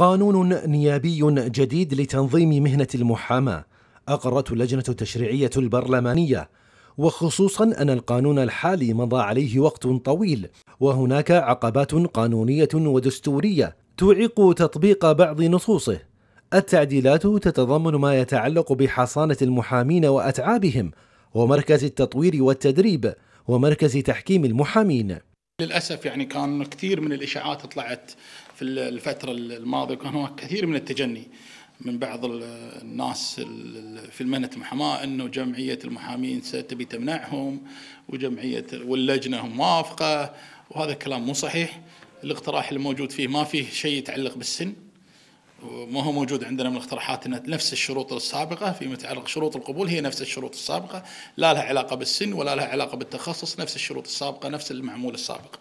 قانون نيابي جديد لتنظيم مهنة المحاماة أقرته اللجنة التشريعية البرلمانية وخصوصا أن القانون الحالي مضى عليه وقت طويل وهناك عقبات قانونية ودستورية تعيق تطبيق بعض نصوصه التعديلات تتضمن ما يتعلق بحصانة المحامين وأتعابهم ومركز التطوير والتدريب ومركز تحكيم المحامين للاسف يعني كان كثير من الاشاعات طلعت في الفتره الماضيه وكان هناك كثير من التجني من بعض الناس في المهنة المحاماة أنه جمعية المحامين ستبي تمنعهم وجمعية واللجنة هم موافقة وهذا كلام مو صحيح الاقتراح الموجود فيه ما فيه شيء يتعلق بالسن ما هو موجود عندنا من الاقتراحات ان نفس الشروط السابقه فيما يتعلق شروط القبول هي نفس الشروط السابقه لا لها علاقه بالسن ولا لها علاقه بالتخصص نفس الشروط السابقه نفس المعمول السابق.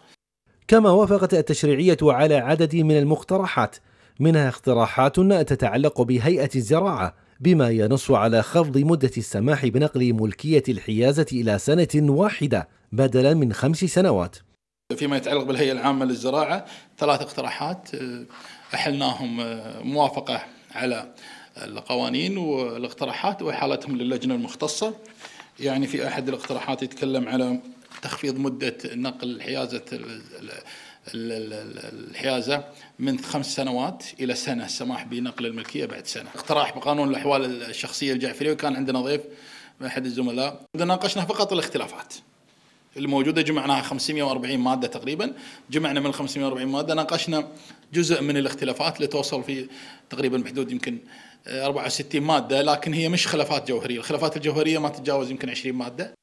كما وافقت التشريعيه على عدد من المقترحات منها اقتراحات تتعلق بهيئه الزراعه بما ينص على خفض مده السماح بنقل ملكيه الحيازه الى سنه واحده بدلا من خمس سنوات. فيما يتعلق بالهيئة العامة للزراعة ثلاث اقتراحات آه، أحلناهم آه، موافقة على القوانين والاقتراحات وإحالتهم للجنة المختصة يعني في أحد الاقتراحات يتكلم على تخفيض مدة نقل حيازة الحيازة من خمس سنوات إلى سنة السماح بنقل الملكية بعد سنة اقتراح بقانون الأحوال الشخصية الجعفري وكان عندنا ضيف أحد الزملاء ناقشنا فقط الاختلافات الموجوده جمعناها 540 ماده تقريبا جمعنا من 540 ماده ناقشنا جزء من الاختلافات لتوصل في تقريبا بحدود يمكن 64 آه، ماده لكن هي مش خلافات جوهريه الخلافات الجوهريه ما تتجاوز يمكن 20 ماده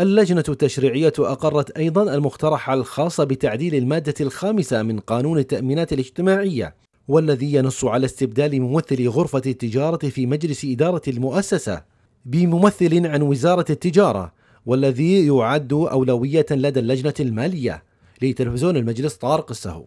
اللجنة التشريعية أقرت أيضا المقترح الخاص بتعديل المادة الخامسة من قانون التأمينات الاجتماعية والذي ينص على استبدال ممثل غرفة التجارة في مجلس إدارة المؤسسة بممثل عن وزارة التجارة والذي يعد أولوية لدى اللجنة المالية لتلفزيون المجلس طارق السهو